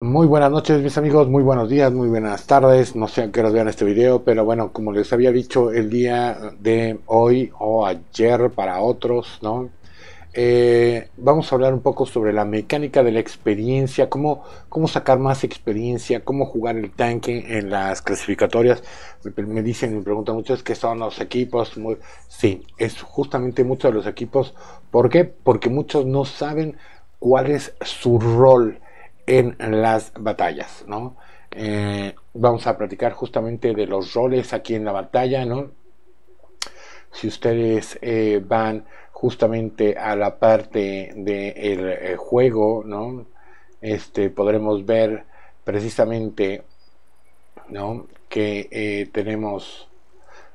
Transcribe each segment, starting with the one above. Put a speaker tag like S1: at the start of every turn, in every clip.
S1: Muy buenas noches mis amigos, muy buenos días, muy buenas tardes, no sé a qué hora vean este video, pero bueno, como les había dicho el día de hoy o ayer para otros, ¿no? Eh, vamos a hablar un poco sobre la mecánica de la experiencia, cómo, cómo sacar más experiencia, cómo jugar el tanque en las clasificatorias. Me, dicen, me preguntan muchos que son los equipos. Muy, sí, es justamente muchos de los equipos. ¿Por qué? Porque muchos no saben cuál es su rol en las batallas, ¿no? Eh, vamos a platicar justamente de los roles aquí en la batalla, ¿no? Si ustedes eh, van justamente a la parte del eh, juego, ¿no? Este, podremos ver precisamente, ¿no? Que tenemos,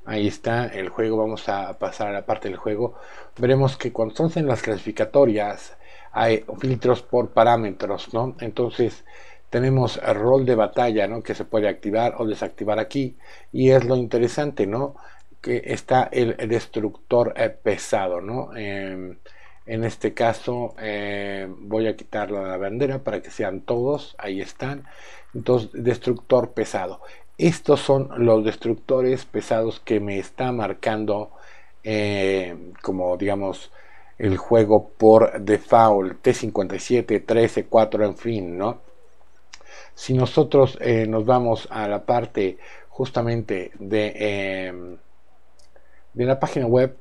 S1: ahí está, el juego, vamos a pasar a la parte del juego. Veremos que cuando son en las clasificatorias, hay filtros por parámetros, ¿no? Entonces tenemos rol de batalla, ¿no? Que se puede activar o desactivar aquí y es lo interesante, ¿no? Que está el destructor eh, pesado, ¿no? Em, en este caso eh, voy a quitar la bandera para que sean todos, ahí están. Entonces, destructor pesado. Estos son los destructores pesados que me está marcando eh, como digamos el juego por default, T57, 13, 4, en fin, ¿no? Si nosotros eh, nos vamos a la parte justamente de, em, de la página web,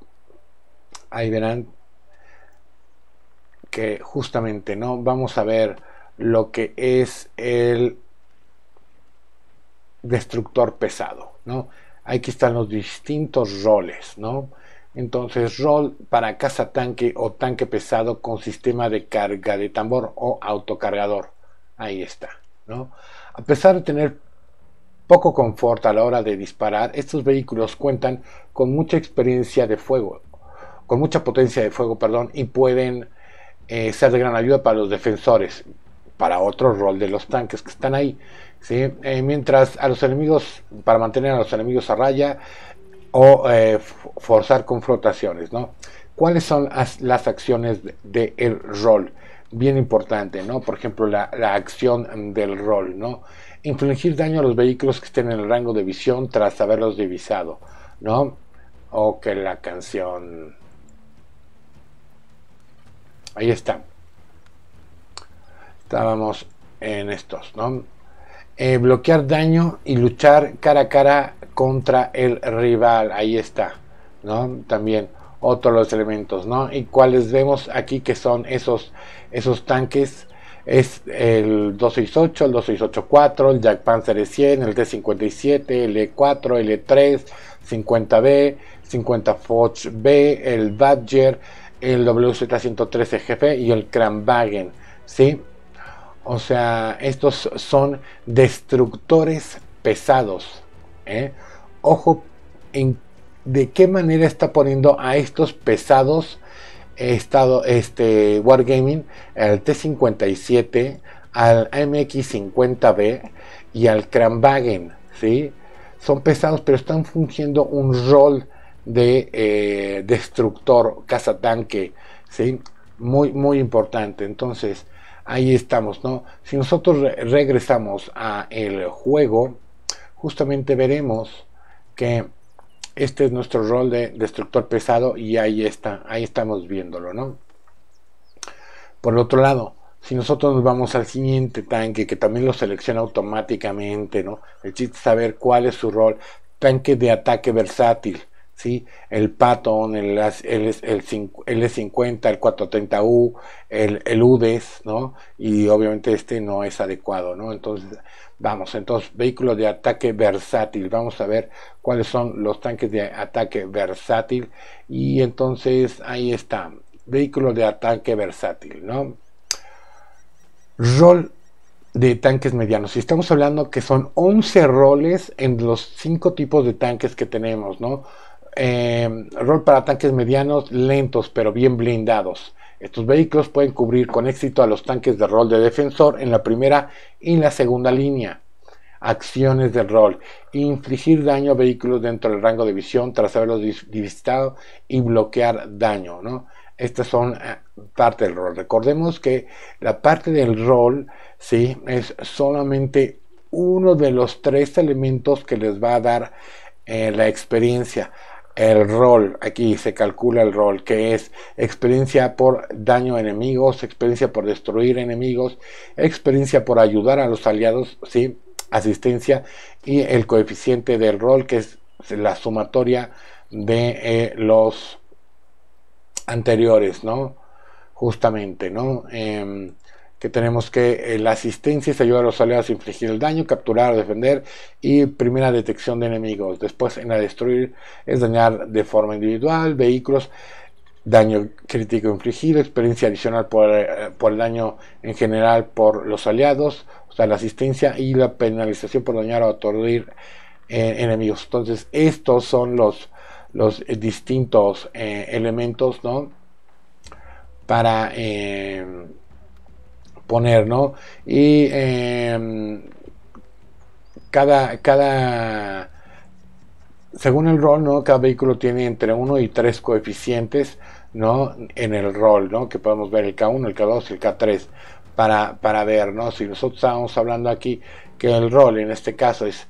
S1: ahí verán que justamente, ¿no? Vamos a ver lo que es el destructor pesado, ¿no? Aquí están los distintos roles, ¿no? Entonces, rol para caza tanque o tanque pesado con sistema de carga de tambor o autocargador. Ahí está. ¿no? A pesar de tener poco confort a la hora de disparar, estos vehículos cuentan con mucha experiencia de fuego, con mucha potencia de fuego, perdón, y pueden eh, ser de gran ayuda para los defensores, para otro rol de los tanques que están ahí. ¿sí? Eh, mientras a los enemigos, para mantener a los enemigos a raya, o eh, forzar confrontaciones, ¿no? ¿Cuáles son las, acciones del de, rol? Bien importante, ¿no? Por ejemplo, la, acción del rol, ¿no? Infligir daño a los vehículos que estén en el rango de visión tras haberlos divisado, ¿no? O que la canción... Ahí está. Estábamos en estos, ¿no? Eh, bloquear daño y luchar cara a cara contra el rival. Ahí está, ¿no? También otros los elementos, ¿no? Y cuáles vemos aquí que son esos, esos tanques. Es el 268, el 2684, el Jack Panzer E100, el T57, el E4, el E3, 50B, 50 Foch B, el Badger, el WZ113 GF y el Kranwagen ¿sí? O sea, estos son destructores pesados, ¿eh? Ojo en de qué manera está poniendo a estos pesados estado, este, Wargaming, al T57, al MX50B y al Kranwagen. ¿sí? Son pesados, pero están fungiendo un rol de eh, destructor, cazatanque, ¿sí? Muy, muy importante. Entonces, ahí estamos, ¿no? Si nosotros regresamos a el juego, justamente veremos que este es nuestro rol de destructor pesado y ahí está, ahí estamos viéndolo, ¿no? Por otro lado, si nosotros nos vamos al siguiente tanque, que también lo selecciona automáticamente, ¿no? El chiste es saber cuál es su rol, tanque de ataque versátil. El Patton, el, el, L50, el 430U, el, UDES, ¿no? Y obviamente este no es adecuado, ¿no? Entonces, vamos, entonces, vehículo de ataque versátil, vamos a ver cuáles son los tanques de ataque versátil y entonces ahí está, vehículo de ataque versátil, ¿no? Rol de tanques medianos. Y estamos hablando que son 11 roles en los 5 tipos de tanques que tenemos, ¿no? Eh, rol para tanques medianos lentos pero bien blindados. Estos vehículos pueden cubrir con éxito a los tanques de rol de defensor en la primera y en la segunda línea. Acciones del rol. Infligir daño a vehículos dentro del rango de visión tras haberlos visitado y bloquear daño. ¿no? Estas son eh, parte del rol. Recordemos que la parte del rol ¿sí? es solamente uno de los tres elementos que les va a dar eh, la experiencia el rol, aquí se calcula el rol, que es experiencia por daño a enemigos, experiencia por destruir enemigos, experiencia por ayudar a los aliados, ¿sí? asistencia y el coeficiente del rol, que es la sumatoria de eh, los anteriores, ¿no? Justamente, ¿no? Em, que tenemos que eh, la asistencia es ayudar a los aliados a infligir el daño, capturar, defender y primera detección de enemigos. Después en la destruir es dañar de forma individual, vehículos, daño crítico infligido, experiencia adicional eh, por, el daño en general por los aliados, o sea, la asistencia y la penalización por dañar o aturdir eh, enemigos. Entonces, estos son los, los distintos elementos, ¿no? Para poner, ¿no? Y em, cada, cada, según el rol, ¿no? Cada vehículo tiene entre 1 y 3 coeficientes, ¿no? En el rol, ¿no? Que podemos ver el K1, el K2 y el K3 para, para ver, ¿no? Si nosotros estamos hablando aquí que el rol en este caso es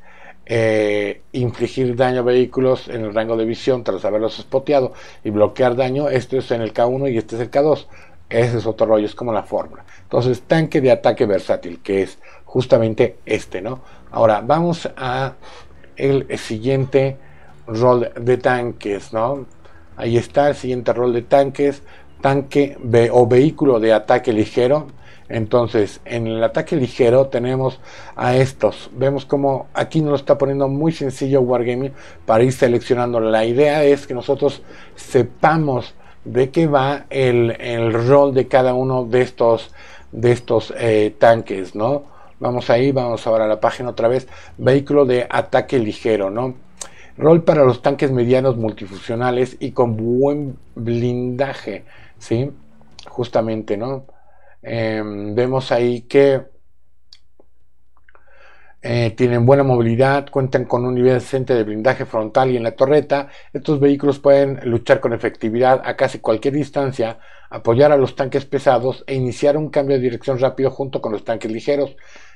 S1: eh, infligir daño a vehículos en el rango de visión tras haberlos espoteado y bloquear daño, esto es en el K1 y este es el K2. Ese es otro rollo, es como la fórmula. Entonces, tanque de ataque versátil, que es justamente este, ¿no? Ahora, vamos a el siguiente rol de tanques, ¿no? Ahí está el siguiente rol de tanques, tanque o vehículo de ataque ligero. Entonces, en el ataque ligero tenemos a estos. Vemos como aquí nos lo está poniendo muy sencillo Wargaming para ir seleccionando. La idea es que nosotros sepamos de qué va el, rol de cada uno de estos, de estos eh, tanques, ¿no? Vamos ahí, vamos ahora a la página otra vez. Vehículo de ataque ligero, ¿no? Rol para los tanques medianos multifuncionales y con buen blindaje, ¿sí? Justamente, ¿no? Em, vemos ahí que eh, tienen buena movilidad, cuentan con un nivel decente de blindaje frontal y en la torreta, estos vehículos pueden luchar con efectividad a casi cualquier distancia, apoyar a los tanques pesados e iniciar un cambio de dirección rápido junto con los tanques ligeros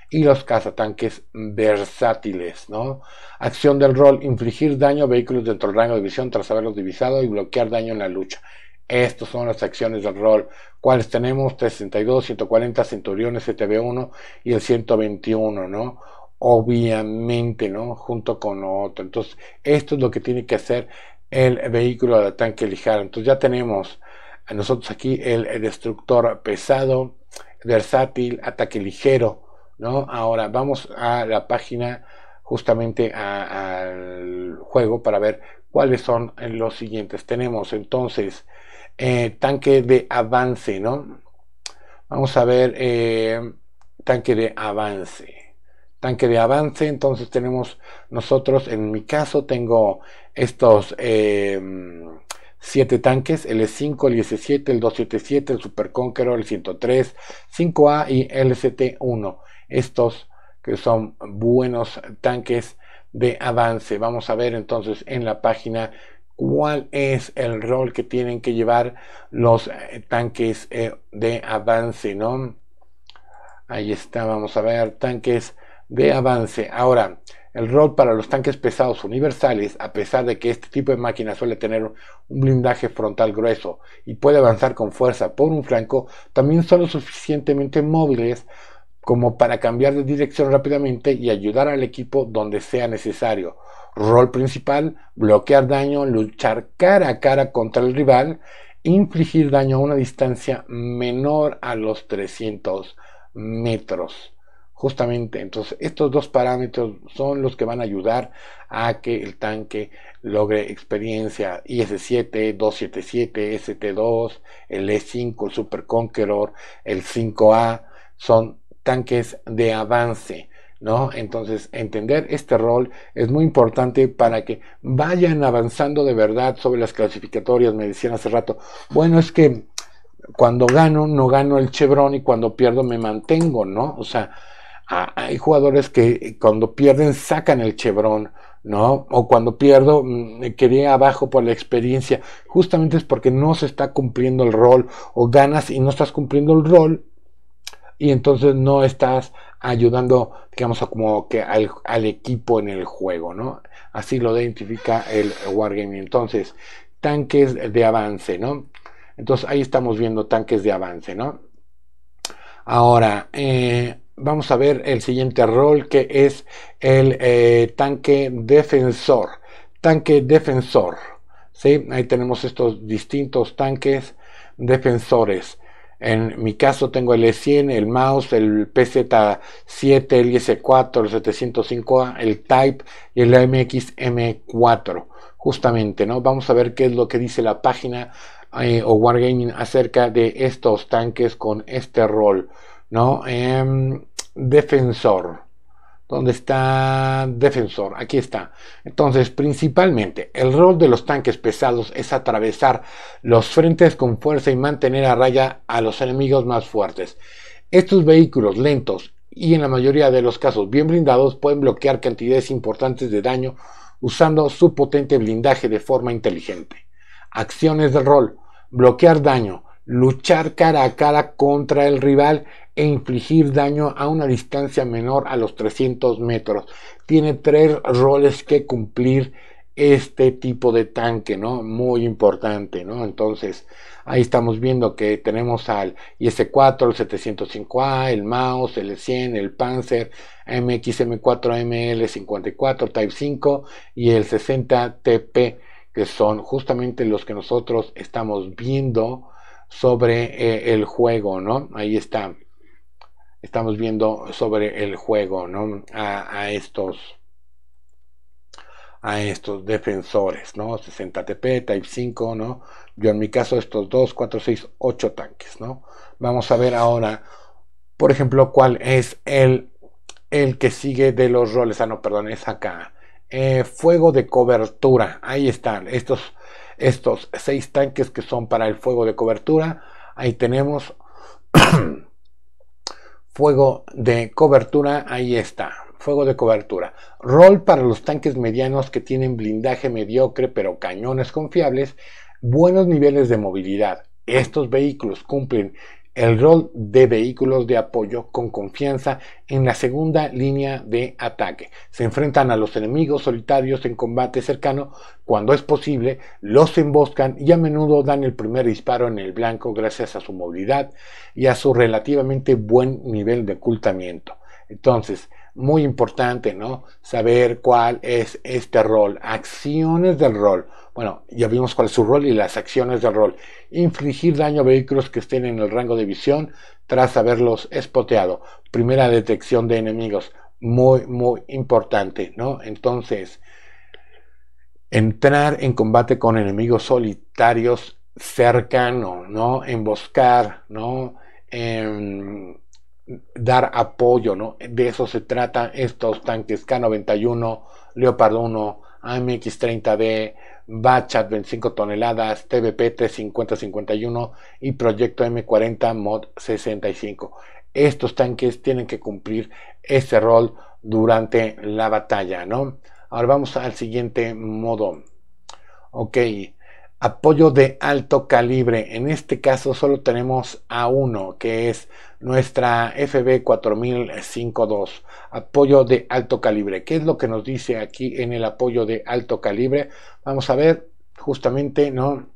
S1: y los cazatanques versátiles, ¿no? Acción del rol, infligir daño a vehículos dentro del rango de visión tras haberlos divisado y bloquear daño en la lucha. Estas son las acciones del rol, cuáles tenemos 362, 140, Centuriones, CTB1 y el 121, ¿no? obviamente, ¿no? Junto con otro. Entonces, esto es lo que tiene que hacer el vehículo de tanque ligero. Entonces, ya tenemos a nosotros aquí el, destructor pesado, versátil, ataque ligero, ¿no? Ahora vamos a la página justamente al juego para ver cuáles son los siguientes. Tenemos entonces eh, tanque de avance, ¿no? Vamos a ver eh, tanque de avance tanque de avance. Entonces tenemos nosotros, en mi caso, tengo estos eh, siete tanques, el 5, e el 17, e el 277, el Super Conqueror, el 103, 5A y LCT1. E estos que son buenos tanques de avance. Vamos a ver entonces en la página cuál es el rol que tienen que llevar los eh, tanques eh, de avance, ¿no? Ahí está, vamos a ver, tanques de avance. Ahora, el rol para los tanques pesados universales, a pesar de que este tipo de máquina suele tener un blindaje frontal grueso y puede avanzar con fuerza por un flanco, también son lo suficientemente móviles como para cambiar de dirección rápidamente y ayudar al equipo donde sea necesario. Rol principal, bloquear daño, luchar cara a cara contra el rival, infligir daño a una distancia menor a los 300 metros. Justamente, entonces, estos dos parámetros son los que van a ayudar a que el tanque logre experiencia IS-7, 277, ST-2, el E-5, el Super Conqueror, el 5A, son tanques de avance. ¿No? Entonces, entender este rol es muy importante para que vayan avanzando de verdad sobre las clasificatorias. Me decían hace rato, bueno, es que cuando gano, no gano el chevron y cuando pierdo me mantengo, ¿no? O sea, Ah, hay jugadores que eh, cuando pierden sacan el chevrón, ¿no? O cuando pierdo mm, me quería abajo por la experiencia. Justamente es porque no se está cumpliendo el rol o ganas y no estás cumpliendo el rol y entonces no estás ayudando, digamos, como que al, equipo en el juego, ¿no? Así lo identifica el Wargaming. Entonces, tanques de avance, ¿no? Entonces ahí estamos viendo tanques de avance, ¿no? Ahora, eh, vamos a ver el siguiente rol que es el eh, tanque defensor. Tanque defensor. ¿sí? Ahí tenemos estos distintos tanques defensores. En mi caso tengo el E100, el mouse, el PZ7, el IS4, el 705A, el Type y el MXM4. Justamente, ¿no? Vamos a ver qué es lo que dice la página eh, o Wargaming acerca de estos tanques con este rol. ¿no? Em, defensor. ¿Dónde está defensor? Aquí está. Entonces, principalmente, el rol de los tanques pesados es atravesar los frentes con fuerza y mantener a raya a los enemigos más fuertes. Estos vehículos lentos y en la mayoría de los casos bien blindados pueden bloquear cantidades importantes de daño usando su potente blindaje de forma inteligente. Acciones de rol, bloquear daño, luchar cara a cara contra el rival e infligir daño a una distancia menor a los 300 metros. Tiene tres roles que cumplir este tipo de tanque, ¿no? Muy importante, ¿no? Entonces, ahí estamos viendo que tenemos al IS-4, el 705A, el Maus, el 100, e el Panzer, MXM4ML54 Type 5 y el 60TP, que son justamente los que nosotros estamos viendo sobre eh, el juego, ¿no? Ahí está estamos viendo sobre el juego, ¿no? A, estos a estos defensores, ¿no? 60TP, Type 5, ¿no? Yo en mi caso estos 2, 4, 6, 8 tanques, ¿no? Vamos a ver ahora, por ejemplo, cuál es el, el que sigue de los roles. Ah, no, perdón, es acá. Eh, fuego de cobertura. Ahí están, estos, estos 6 tanques que son para el fuego de cobertura. Ahí tenemos fuego de cobertura, ahí está, fuego de cobertura. Rol para los tanques medianos que tienen blindaje mediocre pero cañones confiables, buenos niveles de movilidad. Estos vehículos cumplen el rol de vehículos de apoyo con confianza en la segunda línea de ataque. Se enfrentan a los enemigos solitarios en combate cercano, cuando es posible, los emboscan y a menudo dan el primer disparo en el blanco gracias a su movilidad y a su relativamente buen nivel de ocultamiento. Entonces, muy importante, ¿no? Saber cuál es este rol, acciones del rol. Bueno, ya vimos cuál es su rol y las acciones del rol. Infligir daño a vehículos que estén en el rango de visión tras haberlos espoteado. Primera detección de enemigos, muy, muy importante, ¿no? Entonces, entrar en combate con enemigos solitarios cercano, ¿no? Emboscar, ¿no? Em, dar apoyo, ¿no? De eso se trata estos tanques K91, leopardo 1, AMX-30D, Bachat 25 toneladas, TBP 350-51 y Proyecto M40 Mod 65. Estos tanques tienen que cumplir ese rol durante la batalla, ¿no? Ahora vamos al siguiente modo. Ok, apoyo de alto calibre. En este caso solo tenemos a uno, que es nuestra FB 4052. Apoyo de alto calibre. ¿Qué es lo que nos dice aquí en el apoyo de alto calibre? Vamos a ver, justamente, ¿no?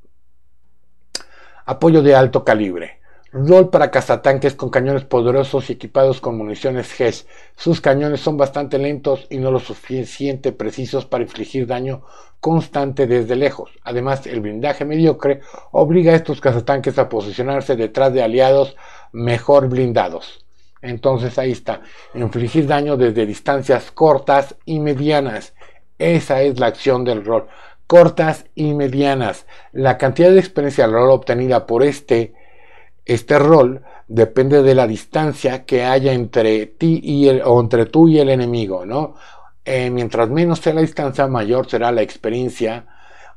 S1: Apoyo de alto calibre rol para cazatanques con cañones poderosos y equipados con municiones GES. Sus cañones son bastante lentos y no lo suficiente precisos para infligir daño constante desde lejos. Además, el blindaje mediocre obliga a estos cazatanques a posicionarse detrás de aliados mejor blindados. Entonces ahí está, infligir daño desde distancias cortas y medianas. Esa es la acción del rol. Cortas y medianas. La cantidad de experiencia del rol obtenida por este este rol depende de la distancia que haya entre ti y el, o entre tú y el enemigo, ¿no? Eh, mientras menos sea la distancia, mayor será la experiencia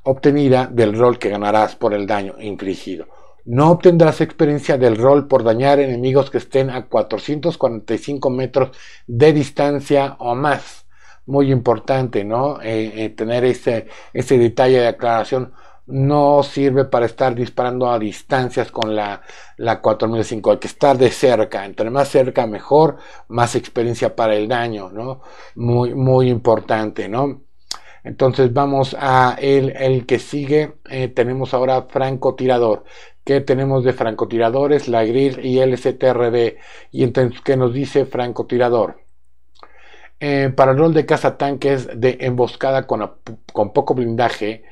S1: obtenida del rol que ganarás por el daño infligido. No obtendrás experiencia del rol por dañar enemigos que estén a 445 metros de distancia o más. Muy importante, ¿no? Eh, eh, tener ese, ese detalle de aclaración no sirve para estar disparando a distancias con la, la 4005, hay que estar de cerca, entre más cerca mejor, más experiencia para el daño, ¿no? Muy, muy importante, ¿no? Entonces vamos a el, que sigue, eh, tenemos ahora francotirador. ¿Qué tenemos de francotiradores? La grill y el strd Y entonces, ¿qué nos dice francotirador? Eh, para el rol de caza tanques de emboscada con poco blindaje,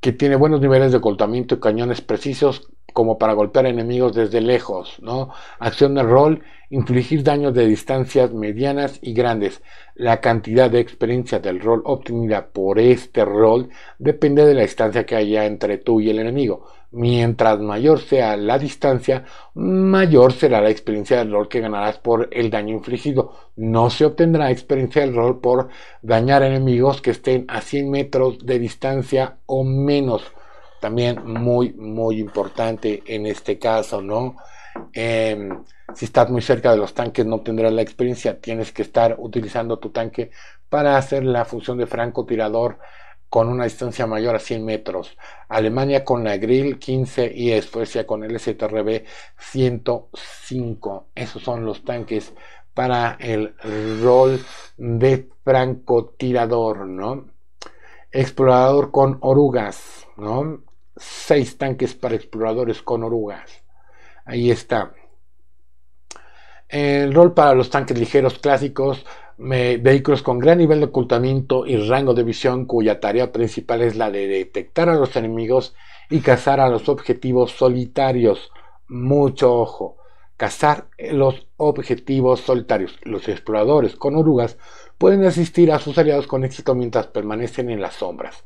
S1: que tiene buenos niveles de ocultamiento y cañones precisos como para golpear enemigos desde lejos, ¿no? Acción de rol, infligir daños de distancias medianas y grandes. La cantidad de experiencia del rol obtenida por este rol depende de la distancia que haya entre tú y el enemigo. Mientras mayor sea la distancia, mayor será la experiencia del rol que ganarás por el daño infligido. No se obtendrá experiencia del rol por dañar enemigos que estén a 100 metros de distancia o menos. También muy, muy importante en este caso, ¿no? Em, si estás muy cerca de los tanques no tendrás la experiencia. Tienes que estar utilizando tu tanque para hacer la función de francotirador con una distancia mayor a 100 metros, Alemania con la Grill 15 y Suecia con el STRB 105. Esos son los tanques para el rol de francotirador, ¿no? Explorador con orugas, ¿no? Seis tanques para exploradores con orugas. Ahí está. El rol para los tanques ligeros clásicos, vehículos con gran nivel de ocultamiento y rango de visión cuya tarea principal es la de detectar a los enemigos y cazar a los objetivos solitarios. Mucho ojo, cazar los objetivos solitarios. Los exploradores con orugas pueden asistir a sus aliados con éxito mientras permanecen en las sombras.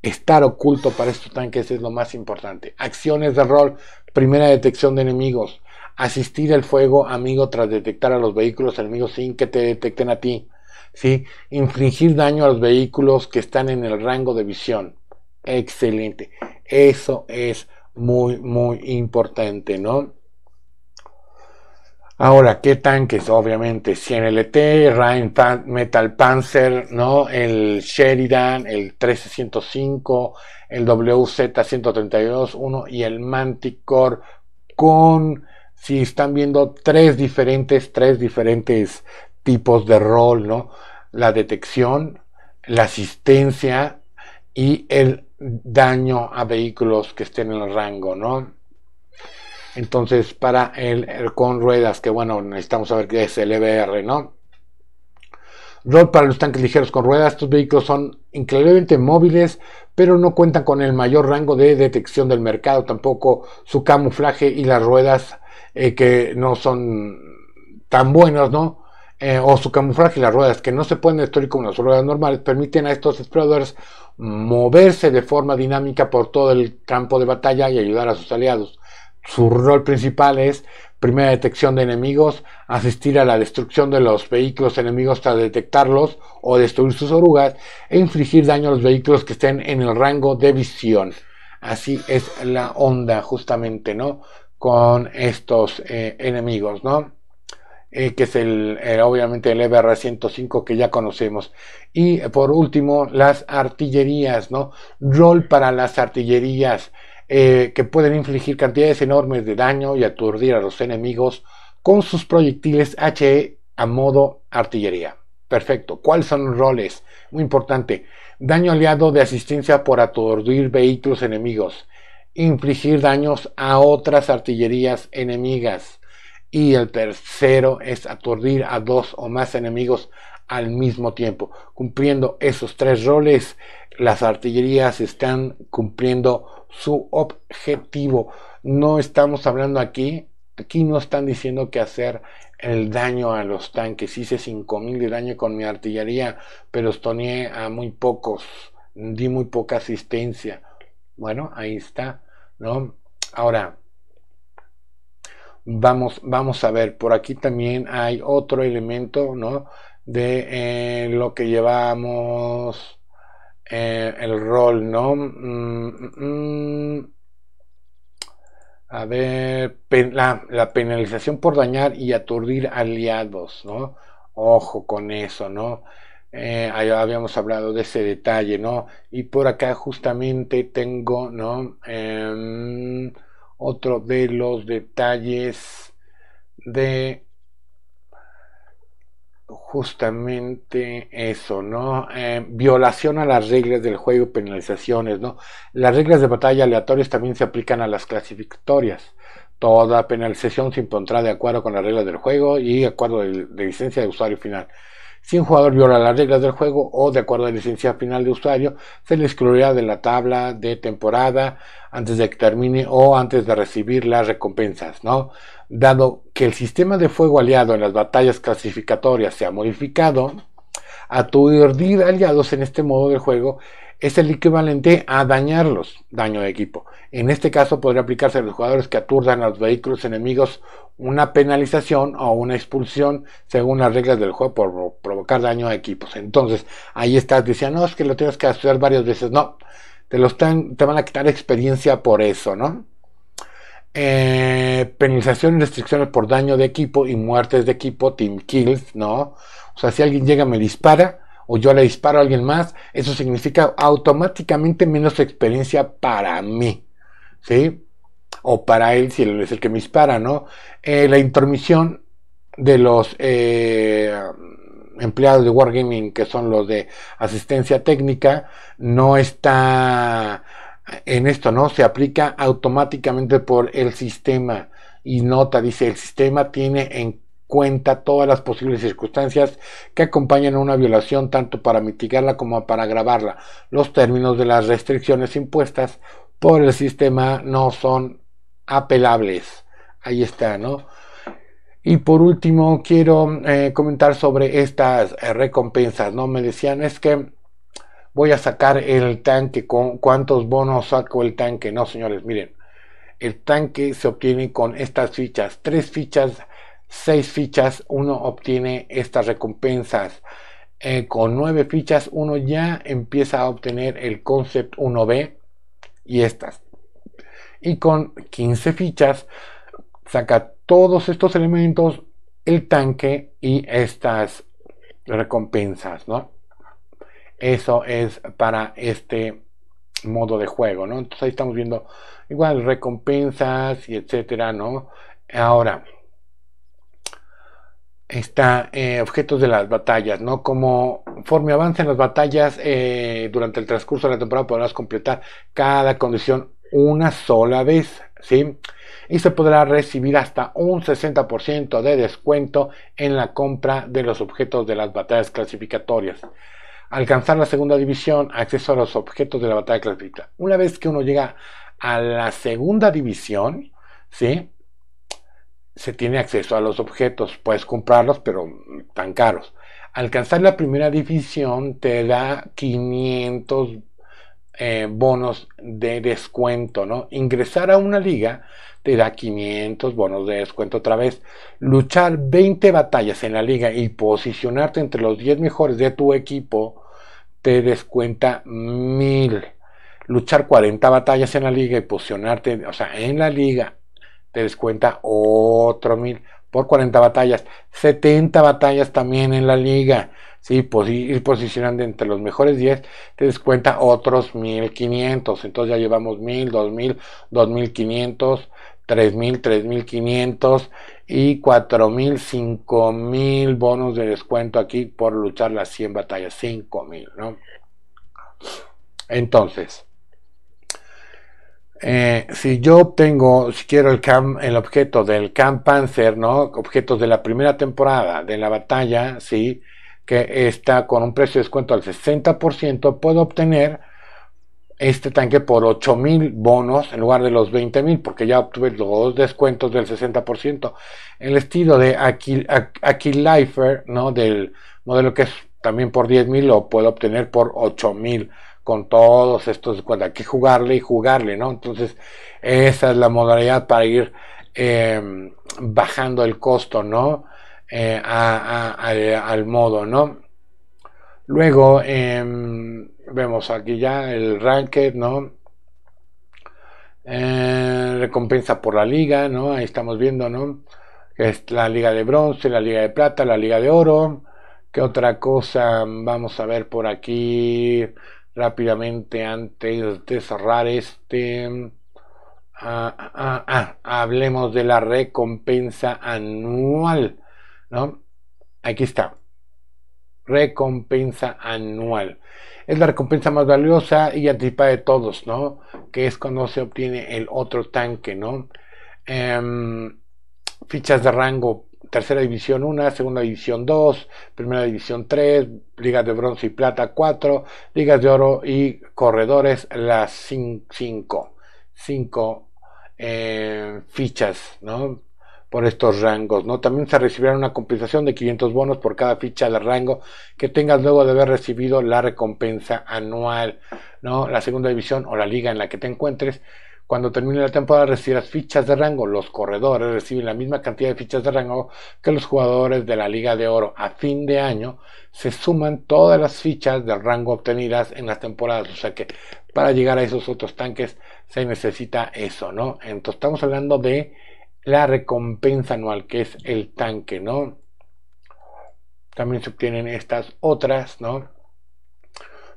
S1: Estar oculto para estos tanques es lo más importante. Acciones de rol, primera detección de enemigos, asistir el fuego amigo tras detectar a los vehículos enemigos sin que te detecten a ti. ¿sí? Infligir daño a los vehículos que están en el rango de visión. Excelente. Eso es muy, muy importante, ¿no? Ahora, ¿qué tanques? Obviamente, 100LT, Ryan Metal Panzer, ¿no? El Sheridan, el 1305, el WZ-132-1 y el Manticore con si están viendo tres diferentes, tres diferentes tipos de rol, ¿no? La detección, la asistencia y el daño a vehículos que estén en el rango, ¿no? Entonces, para el, con ruedas, que bueno, necesitamos saber qué es el EBR, ¿no? Rol para los tanques ligeros con ruedas. Estos vehículos son increíblemente móviles, pero no cuentan con el mayor rango de detección del mercado. Tampoco su camuflaje y las ruedas eh, que no son tan buenos, ¿no? Eh, o su camuflaje, y las ruedas que no se pueden destruir como las ruedas normales, permiten a estos exploradores moverse de forma dinámica por todo el campo de batalla y ayudar a sus aliados. Su rol principal es primera detección de enemigos, asistir a la destrucción de los vehículos enemigos para detectarlos o destruir sus orugas e infligir daño a los vehículos que estén en el rango de visión. Así es la onda justamente, ¿no? con estos eh, enemigos, ¿no? Eh, que es el, eh, obviamente el EBR-105 que ya conocemos. Y por último, las artillerías, ¿no? Rol para las artillerías que pueden infligir cantidades enormes de daño y aturdir a los enemigos con sus proyectiles HE a modo artillería. Perfecto. ¿Cuáles son los roles? Muy importante. Daño aliado de asistencia por aturdir vehículos enemigos infligir daños a otras artillerías enemigas. Y el tercero es aturdir a dos o más enemigos al mismo tiempo. Cumpliendo esos tres roles, las artillerías están cumpliendo su objetivo. No estamos hablando aquí, aquí no están diciendo que hacer el daño a los tanques. Hice 5.000 de daño con mi artillería, pero estoneé a muy pocos, di muy poca asistencia bueno, ahí está, ¿no? Ahora, vamos, vamos a ver, por aquí también hay otro elemento, ¿no? De eh, lo que llevamos eh, el rol, ¿no? Mm, mm, mm. a ver, la, la, penalización por dañar y aturdir aliados, ¿no? Ojo con eso, ¿no? Eh, habíamos hablado de ese detalle, ¿no? Y por acá justamente tengo, ¿no? Em, otro de los detalles de justamente eso, ¿no? Em, violación a las reglas del juego, penalizaciones, ¿no? Las reglas de batalla aleatorias también se aplican a las clasificatorias. Toda penalización se impondrá de acuerdo con las reglas del juego y acuerdo de licencia de usuario final. Si un jugador viola las reglas del juego o de acuerdo a la licencia final de usuario, se le excluirá de la tabla de temporada antes de que termine o antes de recibir las recompensas, Dado que el sistema de fuego aliado en las batallas clasificatorias se ha modificado, aturdir aliados en este modo de juego es el equivalente a dañarlos, daño de equipo. En este caso podría aplicarse a los jugadores que aturdan a los vehículos enemigos una penalización o una expulsión según las reglas del juego por provocar daño a equipos. Entonces, ahí estás diciendo, no, es que lo tienes que hacer varias veces. No, te, lo te van a quitar experiencia por eso, ¿no? Eh, penalización y restricciones por daño de equipo y muertes de equipo, team kills, ¿no? O sea, si alguien llega, me dispara, o yo le disparo a alguien más, eso significa automáticamente menos experiencia para mí, ¿sí? O para él si él es el que me dispara, ¿no? Eh, la intermisión de los eh, empleados de Wargaming, que son los de asistencia técnica, no está en esto, ¿no? Se aplica automáticamente por el sistema. Y nota, dice, el sistema tiene en cuenta todas las posibles circunstancias que acompañan a una violación tanto para mitigarla como para agravarla. Los términos de las restricciones impuestas por el sistema no son apelables. Ahí está, ¿no? Y por último, quiero eh, comentar sobre estas eh, recompensas, ¿no? Me decían, es que voy a sacar el tanque, con cuántos bonos saco el tanque. No, señores, miren, el tanque se obtiene con estas fichas, tres fichas seis fichas uno obtiene estas recompensas. Eh, con nueve fichas uno ya empieza a obtener el concept 1B y estas. Y con 15 fichas saca todos estos elementos, el tanque y estas recompensas, ¿no? Eso es para este modo de juego, ¿no? Entonces ahí estamos viendo igual recompensas y etcétera, ¿no? Ahora, está eh, objetos de las batallas, ¿no? Como avance en las batallas eh, durante el transcurso de la temporada podrás completar cada condición una sola vez, ¿sí? Y se podrá recibir hasta un 60% de descuento en la compra de los objetos de las batallas clasificatorias. Alcanzar la segunda división, acceso a los objetos de la batalla clasificada Una vez que uno llega a la segunda división, ¿sí? se tiene acceso a los objetos, puedes comprarlos, pero tan caros. Alcanzar la primera división te da 500 eh, bonos de descuento, ¿no? Ingresar a una liga te da 500 bonos de descuento otra vez. Luchar 20 batallas en la liga y posicionarte entre los 10 mejores de tu equipo te descuenta 1000. Luchar 40 batallas en la liga y posicionarte, o sea, en la liga te descuenta otro mil por 40 batallas, 70 batallas también en la liga. si ir posicionando entre los mejores 10 te descuenta otros 1500. Entonces ya llevamos 1000, 2000, 2500, 3000, 3500 y 4000, 5000 bonos de descuento aquí por luchar las 100 batallas, 5000, ¿no? Entonces, eh, si yo obtengo, si quiero el, cam, el objeto del Camp Panzer, ¿no? Objetos de la primera temporada de la batalla, ¿sí? Que está con un precio de descuento al 60%, puedo obtener este tanque por 8000 bonos en lugar de los 20000 porque ya obtuve los descuentos del 60%. El estilo de Aquilifer, ¿no? Del modelo que es también por 10000 lo puedo obtener por 8000 con todos estos, cuando pues, hay que jugarle y jugarle, ¿no? Entonces, esa es la modalidad para ir em, bajando el costo, ¿no? Eh, al, modo, ¿no? Luego, em, vemos aquí ya el ranking ¿no? Eh, recompensa por la liga, ¿no? Ahí estamos viendo, ¿no? Es la liga de bronce, la liga de plata, la liga de oro. ¿Qué otra cosa vamos a ver por aquí? rápidamente antes de cerrar este... Mm, ah, ah, ah, hablemos de la recompensa anual, ¿no? Aquí está. Recompensa anual. Es la recompensa más valiosa y anticipada de todos, ¿no? Que es cuando se obtiene el otro tanque, ¿no? Em, fichas de rango Tercera División 1, Segunda División 2, Primera División 3, Ligas de Bronce y Plata 4, Ligas de Oro y Corredores las 5. 5 fichas, ¿no? Por estos rangos, ¿no? También se recibirá una compensación de 500 bonos por cada ficha de rango que tengas luego de haber recibido la recompensa anual, ¿no? La segunda división o la liga en la que te encuentres cuando termine la temporada recibirás fichas de rango. Los corredores reciben la misma cantidad de fichas de rango que los jugadores de la Liga de Oro. A fin de año se suman todas las fichas de rango obtenidas en las temporadas. O sea que para llegar a esos otros tanques se necesita eso, ¿no? Entonces estamos hablando de la recompensa anual que es el tanque, ¿no? También se obtienen estas otras, ¿no?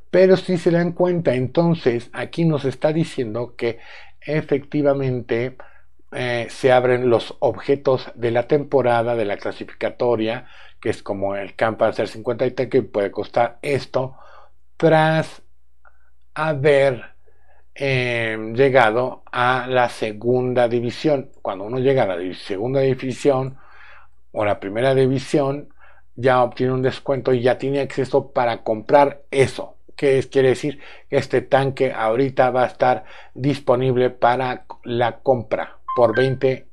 S1: Pero si se dan cuenta, entonces aquí nos está diciendo que efectivamente eh, se abren los objetos de la temporada de la clasificatoria, que es como el y 53, que puede costar esto, tras haber em, llegado a la segunda división. Cuando uno llega a la segunda división o la primera división, ya obtiene un descuento y ya tiene acceso para comprar eso. ¿Qué quiere decir? Que este tanque ahorita va a estar disponible para la compra por 20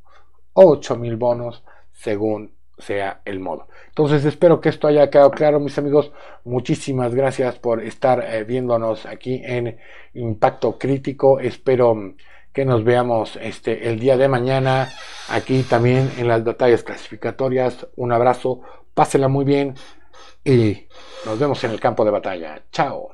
S1: o 8 mil bonos según sea el modo. Entonces espero que esto haya quedado claro, mis amigos. Muchísimas gracias por estar eh, viéndonos aquí en Impacto Crítico. Espero que nos veamos este el día de mañana aquí también en las batallas clasificatorias. Un abrazo, pásela muy bien y nos vemos en el campo de batalla. Chao.